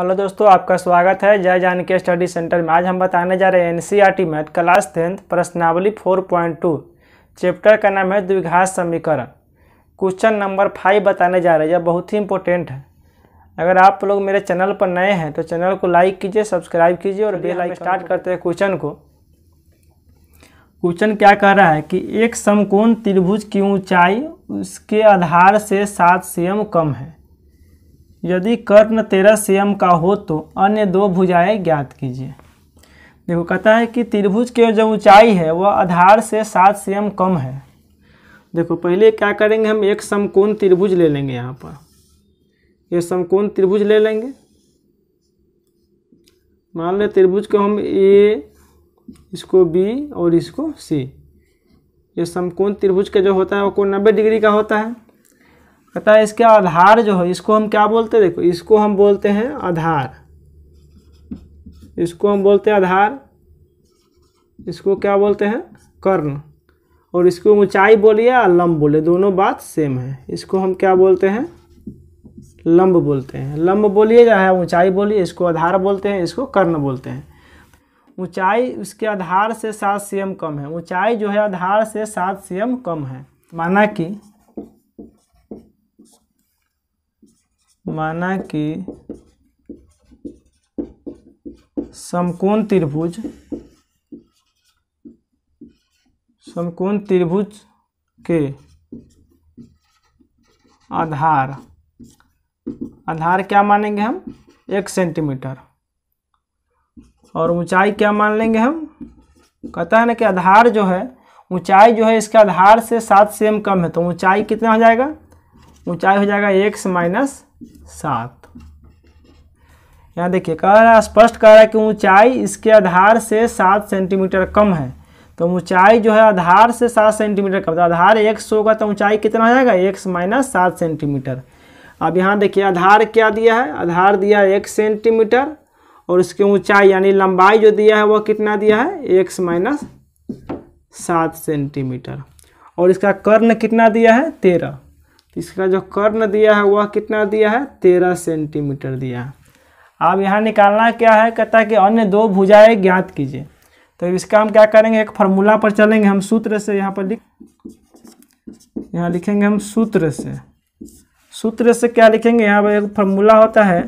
hello दोस्तों आपका स्वागत है जय जानकी स्टडी सेंटर में आज हम बताने जा रहे हैं एनसीईआरटी में क्लास टेंथ प्रश्नावली 4.2 चैप्टर का नाम है द्विघात समीकरण क्वेश्चन नंबर फाइव बताने जा रहे हैं यह बहुत ही इंपॉर्टेंट है अगर आप लोग मेरे चैनल पर नए हैं तो चैनल को लाइक कीजिए सब्सक्राइब कीजिए और बेल लाइक स्टार्ट करते हैं क्वेश्चन को क्वेश्चन क्या कह रहा है कि एक समकोण त्रिभुज की ऊंचाई उसके आधार से सात सेम कम है यदि कर्ण तेरह एम का हो तो अन्य दो भुजाएं ज्ञात कीजिए देखो कहता है कि त्रिभुज के जो ऊंचाई है वह आधार से सात एम कम है देखो पहले क्या करेंगे हम एक समकोण त्रिभुज ले लेंगे यहाँ पर ये समकोण त्रिभुज ले लेंगे मान लें त्रिभुज को हम ए इसको बी और इसको सी ये समकोण त्रिभुज का जो होता है वो कोण नब्बे डिग्री का होता है अतः इसका आधार जो है इसको हम क्या बोलते हैं देखो इसको हम बोलते हैं आधार इसको हम बोलते हैं आधार इसको क्या बोलते हैं कर्ण और इसको ऊंचाई बोलिए या लंब बोले दोनों बात सेम है इसको हम क्या बोलते हैं लंब बोलते हैं लंब बोलिए या है ऊंचाई बोलिए इसको आधार बोलते हैं इसको कर्ण बोलते हैं ऊंचाई उसके आधार से सात सी कम है ऊंचाई जो है आधार से सात सी कम है माना कि माना कि समकोण त्रिभुज समकोण त्रिभुज के आधार आधार क्या मानेंगे हम एक सेंटीमीटर और ऊंचाई क्या मान लेंगे हम कहता है ना कि आधार जो है ऊंचाई जो है इसके आधार से सात सेम कम है तो ऊंचाई कितना हो जाएगा ऊंचाई हो जाएगा एक्स माइनस सात यहाँ देखिए कह रहा है स्पष्ट कह रहा है कि ऊंचाई इसके आधार से सात सेंटीमीटर कम है तो ऊंचाई जो है आधार से सात सेंटीमीटर कम तो आधार सौ होगा तो ऊंचाई कितना हो जाएगा एक माइनस सात सेंटीमीटर अब यहाँ देखिए आधार क्या दिया है आधार दिया है एक सेंटीमीटर और इसकी ऊंचाई यानी लंबाई जो दिया है वह कितना दिया है एक माइनस सात सेंटीमीटर और इसका कर्ण कितना दिया है तेरह तो इसका जो कर्ण दिया है वह कितना दिया है तेरह सेंटीमीटर दिया है अब यहाँ निकालना क्या है कहता है कि अन्य दो भुजाएं ज्ञात कीजिए तो इसका हम क्या करेंगे एक फार्मूला पर चलेंगे हम सूत्र से यहाँ पर लिख यहाँ लिखेंगे हम सूत्र से सूत्र से क्या लिखेंगे यहाँ पर एक फार्मूला होता है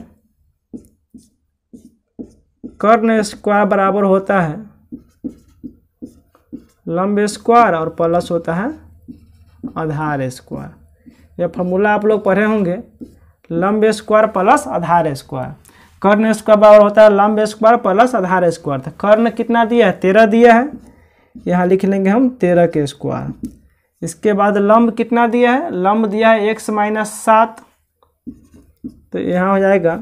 कर्ण स्क्वायर बराबर होता है लंब स्क्वायर और प्लस होता है आधार स्क्वायर ये फॉर्मूला आप लोग पढ़े होंगे लम्ब स्क्वायर प्लस आधार स्क्वायर कर्ण स्क्वायर बराबर होता है लंब स्क्वायर प्लस आधार स्क्वायर तो कर्ण कितना दिया है तेरह दिया है यहाँ लिख लेंगे हम तेरह के स्क्वायर इसके बाद लम्ब कितना दिया है लंब दिया है एक्स माइनस सात तो यहाँ हो जाएगा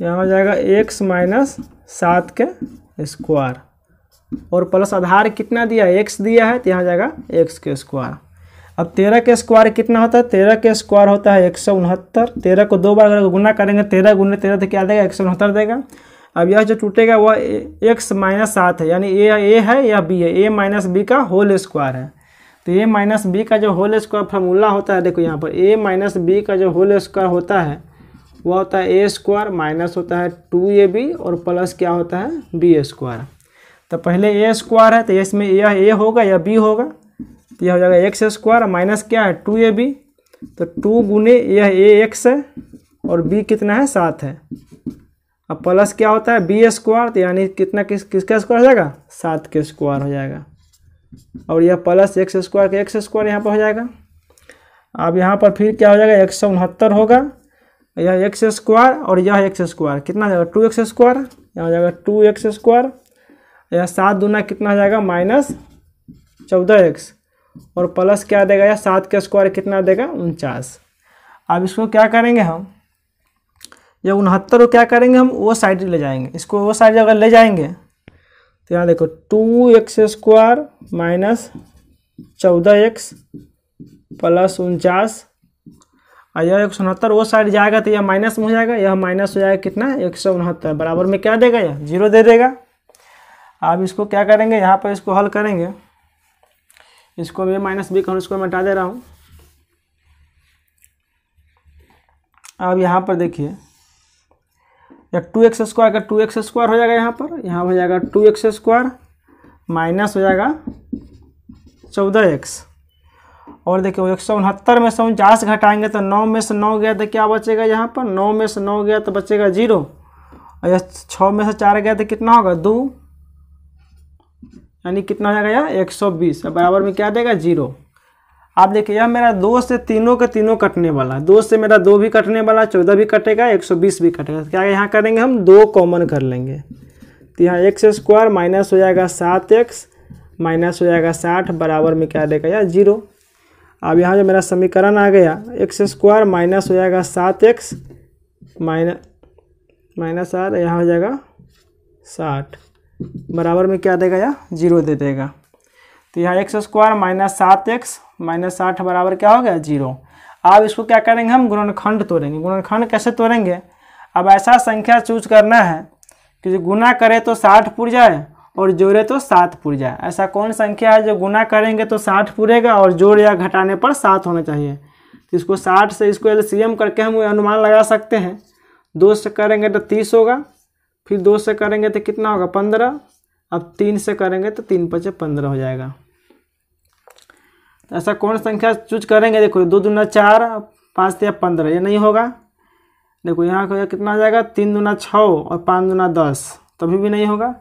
यहाँ हो जाएगा एक्स माइनस सात के स्क्वायर और प्लस आधार कितना दिया है एक्स दिया है तो यहाँ जाएगा एक्स के स्क्वायर अब तेरह के स्क्वायर कितना होता है तेरह के स्क्वायर होता है एक सौ उनहत्तर तेरह को दो बार अगर गुना करेंगे तेरह गुना तेरह तो क्या देगा एक सौ उनहत्तर देगा अब यह जो टूटेगा वह एक्स माइनस सात है यानी ए ए है या बी है ए माइनस बी का होल स्क्वायर है तो ए माइनस बी का जो होल स्क्वायर फार्मूला होता है देखो यहाँ पर ए माइनस बी का जो होल स्क्वायर होता है वह होता है ए स्क्वायर माइनस होता है टू ए बी और प्लस क्या होता है बी स्क्वायर तो पहले ए स्क्वायर है तो इसमें यह ए होगा या बी होगा तो यह हो जाएगा एक्स स्क्वायर माइनस क्या है टू ए बी तो टू गुने यह ए एक्स है और बी कितना है सात है अब प्लस क्या होता है बी स्क्वायर तो यानी कितना किस किसका स्क्वायर हो जाएगा सात के स्क्वायर हो जाएगा और यह प्लस एक्स स्क्वायर का एक्स स्क्वायर यहाँ पर हो जाएगा अब यहाँ पर फिर क्या हो जाएगा एक सौ उनहत्तर होगा यह एक्स स्क्वायर और यह एक्स स्क्वायर कितना हो जाएगा टू एक्स स्क्वायर यहाँ हो जाएगा टू एक्स स्क्वायर या सात दूना कितना हो जाएगा माइनस चौदह एक्स और प्लस क्या देगा या सात का स्क्वायर कितना देगा उनचास अब इसको क्या करेंगे हम जब उनहत्तर को क्या करेंगे हम वो साइड ले जाएंगे इसको वो साइड अगर ले जाएंगे तो यहाँ देखो टू एक्स स्क्वायर माइनस चौदह एक्स प्लस उनचास और यह एक सौ उनहत्तर वो साइड जाएगा तो यह माइनस में हो जाएगा यह माइनस हो जाएगा कितना एक सौ उनहत्तर बराबर में क्या देगा यह जीरो दे देगा अब इसको क्या करेंगे यहाँ पर इसको हल करेंगे इसको ए माइनस बी कहूँ इसको मिटा दे रहा हूँ अब यहाँ पर देखिए या टू एक्स स्क्वायर का टू एक्स स्क्वायर हो जाएगा यहाँ पर यहाँ हो जाएगा टू एक्स स्क्वायर माइनस हो जाएगा चौदह एक्स और देखिए एक सौ उनहत्तर में से उनचास घटाएंगे तो नौ में से नौ गया तो क्या बचेगा यहाँ पर नौ में से नौ गया तो बचेगा जीरो और छः में से चार गया तो कितना होगा दो यानी कितना हो जाएगा यह एक सौ बीस बराबर में क्या देगा जीरो आप देखिए यह मेरा दो से तीनों के तीनों कटने वाला दो से मेरा दो भी कटने वाला चौदह भी कटेगा एक सौ बीस भी कटेगा क्या यहाँ करेंगे हम दो कॉमन कर लेंगे तो यहाँ एक्स स्क्वायर माइनस हो जाएगा सात एक्स माइनस हो जाएगा साठ बराबर में क्या देगा या जीरो अब यहाँ जो मेरा समीकरण आ गया एक्स स्क्वायर माइनस हो जाएगा सात एक्स माइनस माइनस आर यहाँ हो जाएगा साठ बराबर में क्या देगा या जीरो दे देगा तो यहाँ एक्स स्क्वायर माइनस सात एक्स माइनस साठ बराबर क्या हो गया जीरो अब इसको क्या करेंगे हम गुणनखंड तोड़ेंगे गुणनखंड कैसे तोड़ेंगे अब ऐसा संख्या चूज करना है कि जो गुना करे तो साठ पुर जाए और जोड़े तो सात पुर जाए ऐसा कौन संख्या है जो गुना करेंगे तो साठ पुरेगा और जोड़ या घटाने पर सात होना चाहिए तो इसको साठ से इसको एल करके हम अनुमान लगा सकते हैं दो से करेंगे तो तीस होगा फिर दो से करेंगे तो कितना होगा पंद्रह अब तीन से करेंगे तो तीन पचे पंद्रह हो जाएगा ऐसा कौन संख्या चूज करेंगे देखो दो दूना चार पाँच या पंद्रह ये नहीं होगा देखो यहाँ का कितना हो जाएगा तीन दूना छः और पाँच दूना दस तभी भी नहीं होगा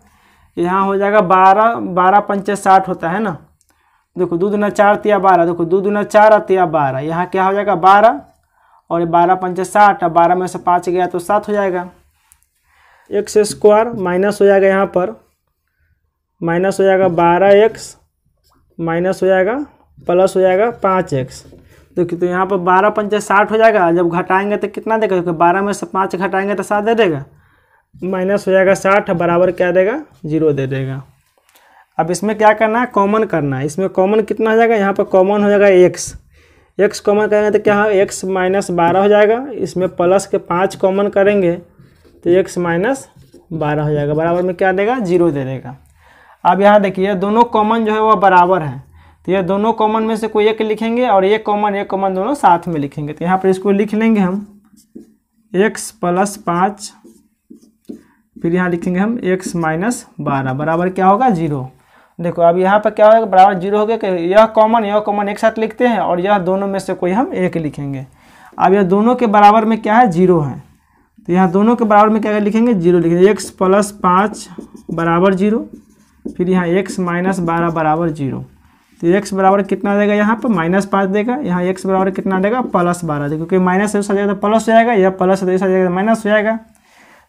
यहाँ हो जाएगा बारह बारह पंचे साठ होता है ना देखो दो दूना चार तिया बारह देखो दो दूना चार तिया बारह यहाँ क्या हो जाएगा बारह और बारह पंचे साठ और बारह में से पाँच गया तो सात हो जाएगा एक्स स्क्वायर माइनस हो जाएगा यहाँ पर माइनस हो जाएगा बारह एक्स माइनस हो जाएगा प्लस हो जाएगा पाँच एक्स देखिए तो यहाँ पर बारह पंचायत साठ हो जाएगा जब घटाएंगे तो कितना देगा क्योंकि बारह में से पाँच घटाएंगे तो सात दे देगा माइनस हो जाएगा साठ बराबर क्या देगा जीरो दे देगा अब इसमें क्या करना है कॉमन करना है इसमें कॉमन कितना हो जाएगा यहाँ पर कॉमन हो जाएगा एक्स एक्स कॉमन करेंगे तो क्या है एक्स माइनस बारह हो जाएगा इसमें प्लस के पाँच कॉमन करेंगे तो x माइनस बारह हो जाएगा बराबर में क्या देगा जीरो दे देगा अब यहाँ देखिए दोनों कॉमन जो है वह बराबर है तो ये दोनों कॉमन में से कोई एक लिखेंगे और ये कॉमन एक कॉमन दोनों साथ में लिखेंगे तो यहाँ पर इसको लिख लेंगे हम x प्लस पाँच फिर यहाँ लिखेंगे हम x माइनस बारह बराबर क्या होगा जीरो देखो अब यहाँ पर क्या होगा बराबर जीरो हो गया कि यह कॉमन यह कॉमन एक साथ लिखते हैं और यह दोनों में से कोई हम एक लिखेंगे अब यह दोनों के बराबर में क्या है जीरो है तो यहाँ दोनों के बराबर में क्या लिखेंगे जीरो लिखेंगे एक्स प्लस पाँच बराबर जीरो फिर यहाँ एक्स माइनस बारह बराबर जीरो तो एक्स बराबर कितना देगा यहाँ पर माइनस पाँच देगा यहाँ एक्स बराबर कितना देगा प्लस बारह देगा क्योंकि माइनस से जाएगा तो प्लस हो जाएगा या प्लस से जाएगा तो माइनस हो जाएगा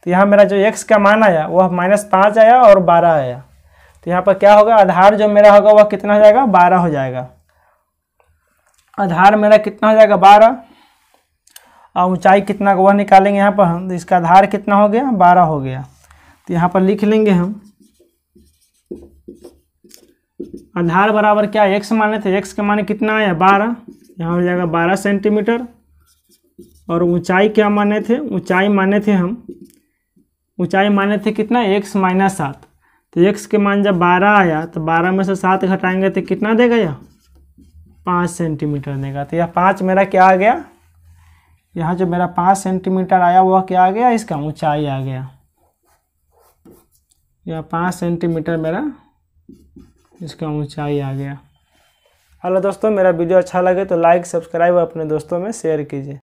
तो यहाँ मेरा जो एक्स का मान आया वह माइनस पाँच आया और बारह आया तो यहाँ पर क्या होगा आधार जो मेरा होगा वह कितना हो जाएगा बारह हो जाएगा आधार मेरा कितना हो जाएगा बारह और ऊंचाई कितना का वह निकालेंगे यहाँ पर हम इसका आधार कितना हो गया बारह हो गया तो यहाँ पर लिख लेंगे हम आधार बराबर क्या एक्स माने थे तो एक्स के माने कितना आया बारह यहाँ हो जाएगा बारह सेंटीमीटर और ऊंचाई क्या माने थे ऊंचाई माने थे हम ऊंचाई माने थे कितना एक्स माइनस सात तो एक्स के मान जब बारह आया तो बारह में से सात घटाएंगे तो कितना देगा यह पाँच सेंटीमीटर देगा तो यह पाँच मेरा क्या आ गया यहाँ जो मेरा पाँच सेंटीमीटर आया वह क्या आ गया इसका ऊंचाई आ गया यह पाँच सेंटीमीटर मेरा इसका ऊंचाई आ गया हेलो दोस्तों मेरा वीडियो अच्छा लगे तो लाइक सब्सक्राइब और अपने दोस्तों में शेयर कीजिए